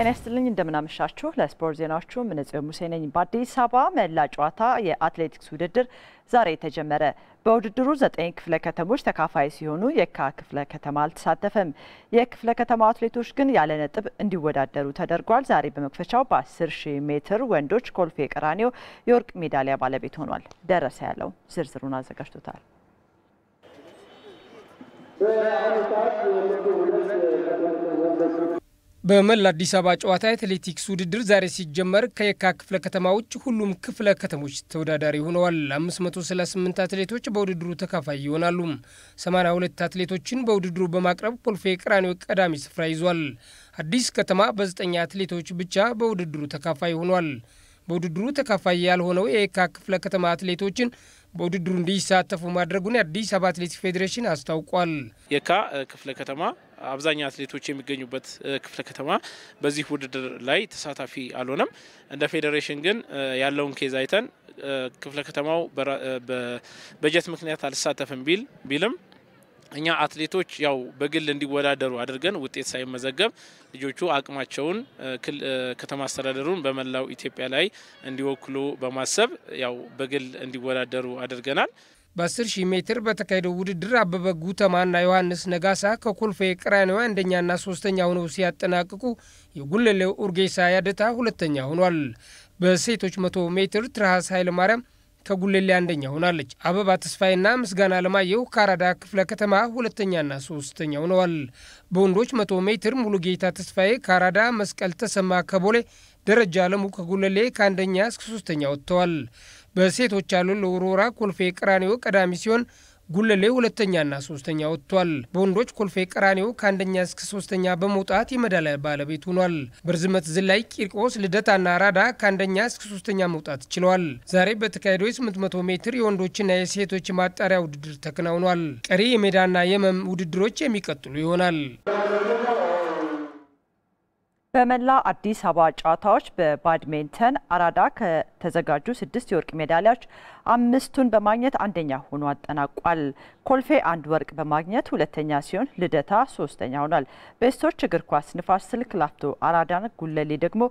ጤና ይስጥልኝ እንደምናመሻችሁ። ለስፖርት ዜናዎቹ ምንጽዮ ሙሴ ነኝ። በአዲስ አበባ መላ ጨዋታ የአትሌቲክስ ውድድር ዛሬ ተጀመረ። በውድድሩ ዘጠኝ ክፍለ ከተሞች ተካፋይ ሲሆኑ የካ ክፍለ ከተማ አልተሳተፈም። የክፍለ ከተማ አትሌቶች ግን ያለ ነጥብ እንዲወዳደሩ ተደርጓል። ዛሬ በመክፈቻው በ10 ሺህ ሜትር ወንዶች ኮልፌ ቀራኒዮ የወርቅ ሜዳሊያ ባለቤት ሆኗል። ደረሰ ያለው ዝርዝሩን አዘጋጅቶታል። በመላ አዲስ አበባ ጨዋታ የአትሌቲክስ ውድድር ዛሬ ሲጀመር ከየካ ክፍለ ከተማ ውጭ ሁሉም ክፍለ ከተሞች ተወዳዳሪ ሆነዋል። 538 አትሌቶች በውድድሩ ተካፋይ ይሆናሉ። 82 አትሌቶችን በውድድሩ በማቅረብ ኮልፌ ቀራኒዮ ቀዳሚ ስፍራ ይዟል። አዲስ ከተማ በ9 አትሌቶች ብቻ በውድድሩ ተካፋይ ሆኗል። በውድድሩ ተካፋይ ያልሆነው የየካ ክፍለ ከተማ አትሌቶችን በውድድሩ እንዲሳተፉ ማድረጉን የአዲስ አበባ አትሌቲክስ ፌዴሬሽን አስታውቋል። የካ ክፍለ ከተማ አብዛኛ አትሌቶች የሚገኙበት ክፍለ ከተማ በዚህ ውድድር ላይ ተሳታፊ አልሆነም። እንደ ፌዴሬሽን ግን ያለውን ኬዝ አይተን ክፍለ ከተማው በጀት ምክንያት አልሳተፍም ቢል ቢልም እኛ አትሌቶች ያው በግል እንዲወዳደሩ አድርገን ውጤት ሳይመዘገብ ልጆቹ አቅማቸውን ከተማ አስተዳደሩን በመላው ኢትዮጵያ ላይ እንዲወክሉ በማሰብ ያው በግል እንዲወዳደሩ አድርገናል። በ10 ሺህ ሜትር በተካሄደው ውድድር አበበ ጉተማና ዮሐንስ ነጋሳ ከኮልፌ ቀራኒዮ አንደኛና ሶስተኛ ሆነው ሲያጠናቅቁ የጉለሌው ኡርጌሳ ያደታ ሁለተኛ ሆኗል። በሴቶች መቶ ሜትር ትርሃስ ማርያም ከጉሌሌ አንደኛ ሆናለች። አበባ ተስፋዬና ምስጋና አለማየሁ ከአራዳ ክፍለ ከተማ ሁለተኛና ሶስተኛ ሆነዋል። በወንዶች መቶ ሜትር ሙሉጌታ ተስፋዬ ከአራዳ፣ መስቀል ተሰማ ከቦሌ፣ ደረጃ አለሙ ከጉለሌ ከአንደኛ እስከ ሶስተኛ ወጥተዋል። በሴቶች አሎል ለውሮራ ኮልፌ ቀራኒዮ ቀዳሚ ሲሆን ጉለሌ ሁለተኛና ሶስተኛ ወጥቷል። በወንዶች ኮልፌ ቀራኒዮ ከአንደኛ እስከ ሶስተኛ በመውጣት የሜዳሊያ ባለቤት ሆኗል። በርዝመት ዝላይ ቂርቆስ፣ ልደታና ራዳ ከአንደኛ እስከ ሶስተኛ መውጣት ችለዋል። ዛሬ በተካሄደው የ800 ሜትር የወንዶችና የሴቶች ማጣሪያ ውድድር ተከናውኗል። ቀሪ የሜዳና የመም ውድድሮች የሚቀጥሉ ይሆናል። በመላ አዲስ አበባ ጨዋታዎች በባድሚንተን አራዳ ከተዘጋጁ ስድስት የወርቅ ሜዳሊያዎች አምስቱን በማግኘት አንደኛ ሆኖ አጠናቋል። ኮልፌ አንድ ወርቅ በማግኘት ሁለተኛ ሲሆን ልደታ ሶስተኛ ሆኗል። በሴቶች እግር ኳስ ንፋስ ስልክ ላፍቶ አራዳን፣ ጉለሌ ደግሞ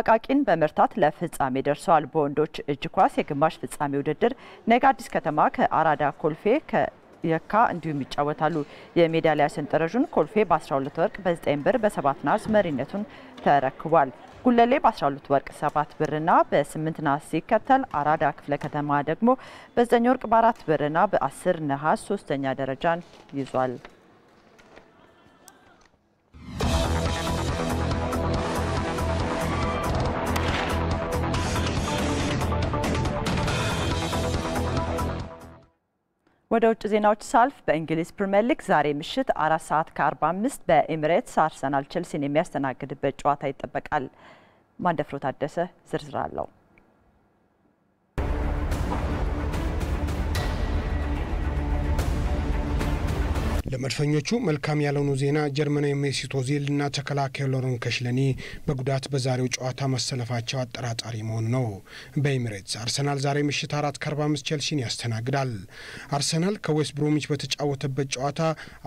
አቃቂን በመርታት ለፍጻሜ ደርሰዋል። በወንዶች እጅ ኳስ የግማሽ ፍጻሜ ውድድር ነገ አዲስ ከተማ ከአራዳ ኮልፌ የካ እንዲሁም ይጫወታሉ። የሜዳሊያ ሰንጠረዥን ኮልፌ በ12 ወርቅ፣ በ9 ብር፣ በ7 ናስ መሪነቱን ተረክቧል። ጉለሌ በ12 ወርቅ 7 ብርና በ8 ናስ ሲከተል አራዳ ክፍለ ከተማ ደግሞ በ9 ወርቅ በ4 ብርና በ10 ነሐስ ሶስተኛ ደረጃን ይዟል። ወደ ውጭ ዜናዎች ሳልፍ በእንግሊዝ ፕሪምየር ሊግ ዛሬ ምሽት አራት ሰዓት ከ45 በኤሚሬትስ አርሰናል ቼልሲን የሚያስተናግድበት ጨዋታ ይጠበቃል። ማንደፍሮ ታደሰ ዝርዝር አለው። ለመድፈኞቹ መልካም ያለውኑ ዜና ጀርመናዊ ሜሲት ኦዚልና ተከላካዩ ሎረን ከሽለኒ በጉዳት በዛሬው ጨዋታ መሰለፋቸው አጠራጣሪ መሆኑ ነው። በኤሚሬትስ አርሰናል ዛሬ ምሽት አራት ከአርባ አምስት ቼልሲን ያስተናግዳል። አርሰናል ከዌስት ብሮሚች በተጫወተበት ጨዋታ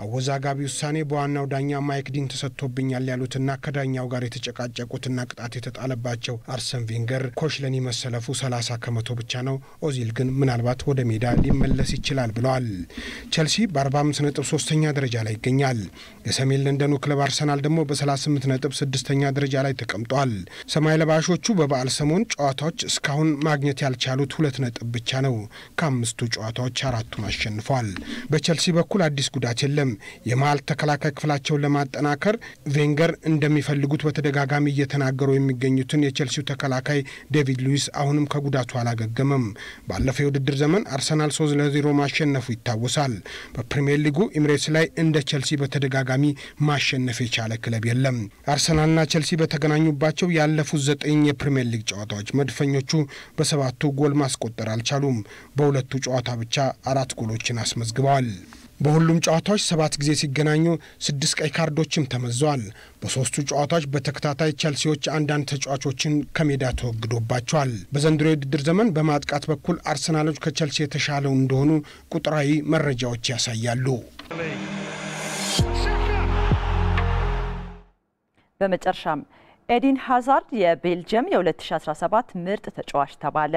አወዛጋቢ ውሳኔ በዋናው ዳኛ ማይክ ዲን ተሰጥቶብኛል ያሉትና ከዳኛው ጋር የተጨቃጨቁትና ቅጣት የተጣለባቸው አርሰን ቬንገር ኮሽለኒ መሰለፉ 30 ከመቶ ብቻ ነው፣ ኦዚል ግን ምናልባት ወደ ሜዳ ሊመለስ ይችላል ብለዋል። ቼልሲ በ45 ነጥብ ሶስተኛ ሁለተኛ ደረጃ ላይ ይገኛል። የሰሜን ለንደኑ ክለብ አርሰናል ደግሞ በ38 ነጥብ ስድስተኛ ደረጃ ላይ ተቀምጧል። ሰማይ ለባሾቹ በበዓል ሰሞን ጨዋታዎች እስካሁን ማግኘት ያልቻሉት ሁለት ነጥብ ብቻ ነው። ከአምስቱ ጨዋታዎች አራቱን አሸንፏል። በቸልሲ በኩል አዲስ ጉዳት የለም። የመሀል ተከላካይ ክፍላቸውን ለማጠናከር ቬንገር እንደሚፈልጉት በተደጋጋሚ እየተናገሩ የሚገኙትን የቸልሲው ተከላካይ ዴቪድ ሉዊስ አሁንም ከጉዳቱ አላገገመም። ባለፈው የውድድር ዘመን አርሰናል ለ0 ማሸነፉ ይታወሳል። በፕሪምየር ሊጉ ኢምሬ ፕሌስ ላይ እንደ ቸልሲ በተደጋጋሚ ማሸነፍ የቻለ ክለብ የለም። አርሰናልና ቸልሲ በተገናኙባቸው ያለፉት ዘጠኝ የፕሪምየር ሊግ ጨዋታዎች መድፈኞቹ በሰባቱ ጎል ማስቆጠር አልቻሉም። በሁለቱ ጨዋታ ብቻ አራት ጎሎችን አስመዝግበዋል። በሁሉም ጨዋታዎች ሰባት ጊዜ ሲገናኙ ስድስት ቀይ ካርዶችም ተመዘዋል። በሦስቱ ጨዋታዎች በተከታታይ ቸልሲዎች አንዳንድ ተጫዋቾችን ከሜዳ ተወግዶባቸዋል። በዘንድሮ የውድድር ዘመን በማጥቃት በኩል አርሰናሎች ከቸልሲ የተሻለው እንደሆኑ ቁጥራዊ መረጃዎች ያሳያሉ። በመጨረሻም ኤዲን ሃዛርድ የቤልጅየም የ2017 ምርጥ ተጫዋች ተባለ።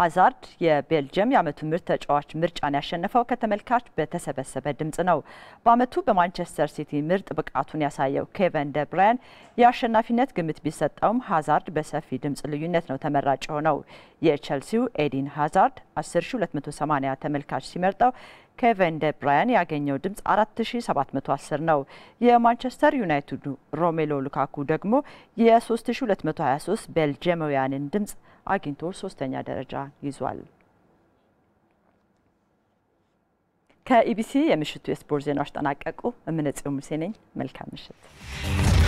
ሀዛርድ የቤልጅየም የአመቱ ምርጥ ተጫዋች ምርጫን ያሸነፈው ከተመልካች በተሰበሰበ ድምፅ ነው። በዓመቱ በማንቸስተር ሲቲ ምርጥ ብቃቱን ያሳየው ኬቨን ደብራያን የአሸናፊነት ግምት ቢሰጠውም ሀዛርድ በሰፊ ድምፅ ልዩነት ነው ተመራጭ የሆነው። የቼልሲው ኤዲን ሃዛርድ 10280 ተመልካች ሲመርጠው ኬቨን ደ ያገኘው ድምፅ 4710 ነው። የማንቸስተር ዩናይትዱ ሮሜሎ ሉካኩ ደግሞ የ3223 ቤልጅየማውያንን ድምፅ አግኝቶ ሶስተኛ ደረጃ ይዟል። ከኢቢሲ የምሽቱ የስፖርት ዜናዎች ጠናቀቁ። እምነጽዮን ሙሴ ነኝ። መልካም ምሽት።